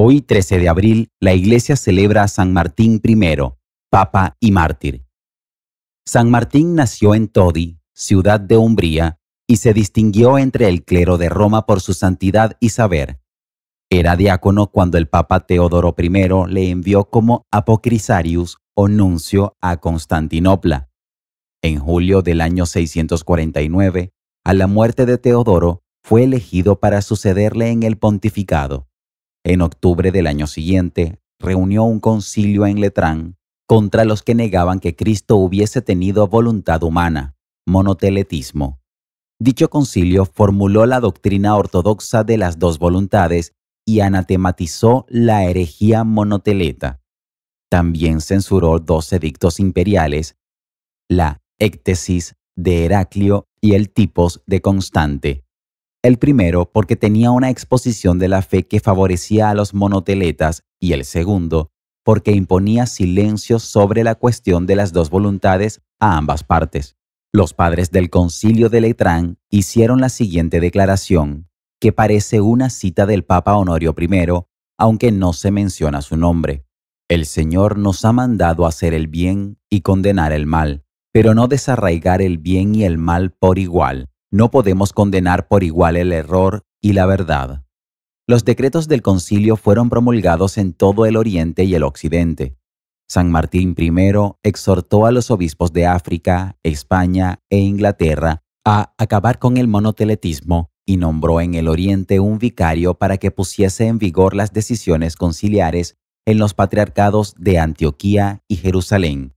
Hoy, 13 de abril, la Iglesia celebra a San Martín I, Papa y Mártir. San Martín nació en Todi, ciudad de Umbría, y se distinguió entre el clero de Roma por su santidad y saber. Era diácono cuando el Papa Teodoro I le envió como apocrisarius o nuncio a Constantinopla. En julio del año 649, a la muerte de Teodoro, fue elegido para sucederle en el pontificado. En octubre del año siguiente, reunió un concilio en Letrán contra los que negaban que Cristo hubiese tenido voluntad humana, monoteletismo. Dicho concilio formuló la doctrina ortodoxa de las dos voluntades y anatematizó la herejía monoteleta. También censuró dos edictos imperiales, la éctesis de Heraclio y el tipos de Constante, el primero porque tenía una exposición de la fe que favorecía a los monoteletas y el segundo porque imponía silencio sobre la cuestión de las dos voluntades a ambas partes. Los padres del concilio de Letrán hicieron la siguiente declaración, que parece una cita del Papa Honorio I, aunque no se menciona su nombre. El Señor nos ha mandado hacer el bien y condenar el mal, pero no desarraigar el bien y el mal por igual, no podemos condenar por igual el error y la verdad. Los decretos del concilio fueron promulgados en todo el oriente y el occidente. San Martín I exhortó a los obispos de África, España e Inglaterra a acabar con el monoteletismo y nombró en el Oriente un vicario para que pusiese en vigor las decisiones conciliares en los patriarcados de Antioquía y Jerusalén.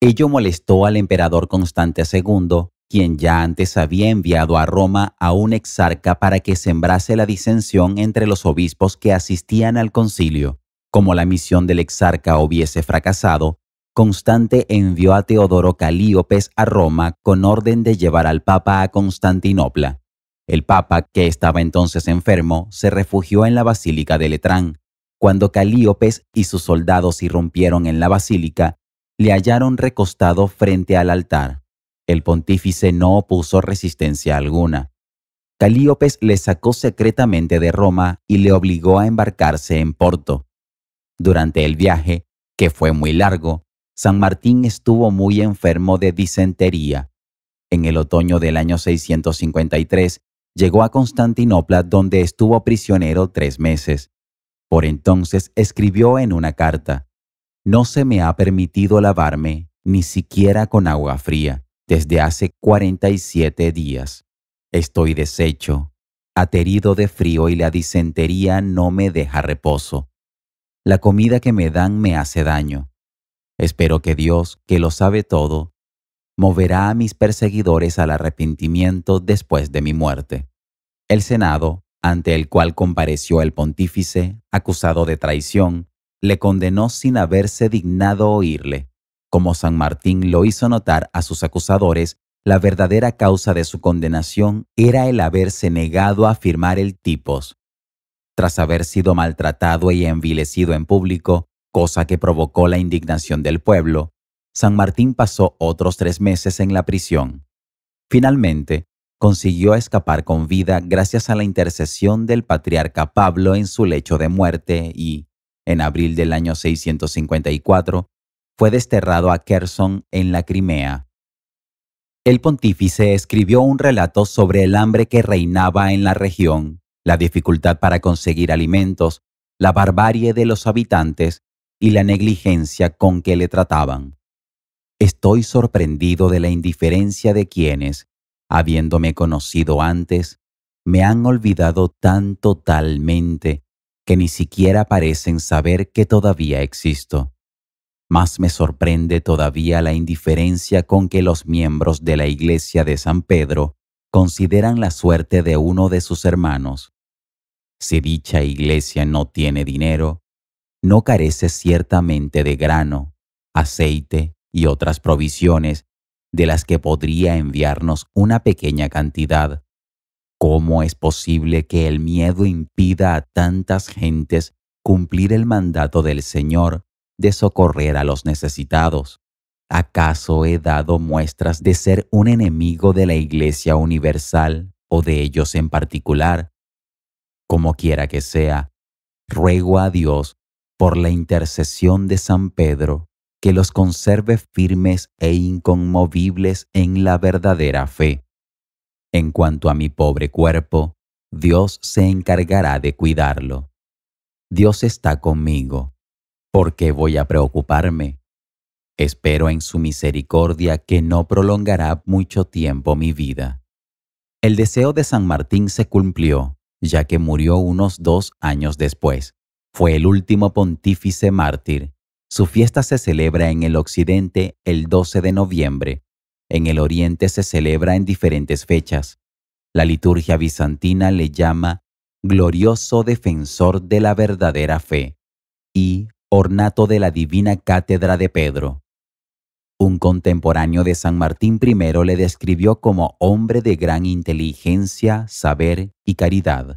Ello molestó al emperador Constante II, quien ya antes había enviado a Roma a un exarca para que sembrase la disensión entre los obispos que asistían al concilio. Como la misión del exarca hubiese fracasado, Constante envió a Teodoro Calíopes a Roma con orden de llevar al Papa a Constantinopla. El Papa, que estaba entonces enfermo, se refugió en la Basílica de Letrán. Cuando Calíopes y sus soldados irrumpieron en la basílica, le hallaron recostado frente al altar. El pontífice no opuso resistencia alguna. Calíopes le sacó secretamente de Roma y le obligó a embarcarse en Porto. Durante el viaje, que fue muy largo, San Martín estuvo muy enfermo de disentería. En el otoño del año 653 llegó a Constantinopla donde estuvo prisionero tres meses. Por entonces escribió en una carta, No se me ha permitido lavarme, ni siquiera con agua fría desde hace 47 días. Estoy deshecho, aterido de frío y la disentería no me deja reposo. La comida que me dan me hace daño. Espero que Dios, que lo sabe todo, moverá a mis perseguidores al arrepentimiento después de mi muerte. El Senado, ante el cual compareció el pontífice, acusado de traición, le condenó sin haberse dignado oírle como San Martín lo hizo notar a sus acusadores, la verdadera causa de su condenación era el haberse negado a firmar el tipos. Tras haber sido maltratado y envilecido en público, cosa que provocó la indignación del pueblo, San Martín pasó otros tres meses en la prisión. Finalmente, consiguió escapar con vida gracias a la intercesión del patriarca Pablo en su lecho de muerte y, en abril del año 654, fue desterrado a Kherson en la Crimea. El pontífice escribió un relato sobre el hambre que reinaba en la región, la dificultad para conseguir alimentos, la barbarie de los habitantes y la negligencia con que le trataban. Estoy sorprendido de la indiferencia de quienes, habiéndome conocido antes, me han olvidado tan totalmente que ni siquiera parecen saber que todavía existo más me sorprende todavía la indiferencia con que los miembros de la Iglesia de San Pedro consideran la suerte de uno de sus hermanos. Si dicha iglesia no tiene dinero, no carece ciertamente de grano, aceite y otras provisiones de las que podría enviarnos una pequeña cantidad. ¿Cómo es posible que el miedo impida a tantas gentes cumplir el mandato del Señor de socorrer a los necesitados. ¿Acaso he dado muestras de ser un enemigo de la Iglesia universal o de ellos en particular? Como quiera que sea, ruego a Dios, por la intercesión de San Pedro, que los conserve firmes e inconmovibles en la verdadera fe. En cuanto a mi pobre cuerpo, Dios se encargará de cuidarlo. Dios está conmigo. ¿Por qué voy a preocuparme? Espero en su misericordia que no prolongará mucho tiempo mi vida. El deseo de San Martín se cumplió, ya que murió unos dos años después. Fue el último pontífice mártir. Su fiesta se celebra en el occidente el 12 de noviembre. En el oriente se celebra en diferentes fechas. La liturgia bizantina le llama glorioso defensor de la verdadera fe y ornato de la divina cátedra de Pedro. Un contemporáneo de San Martín I le describió como hombre de gran inteligencia, saber y caridad.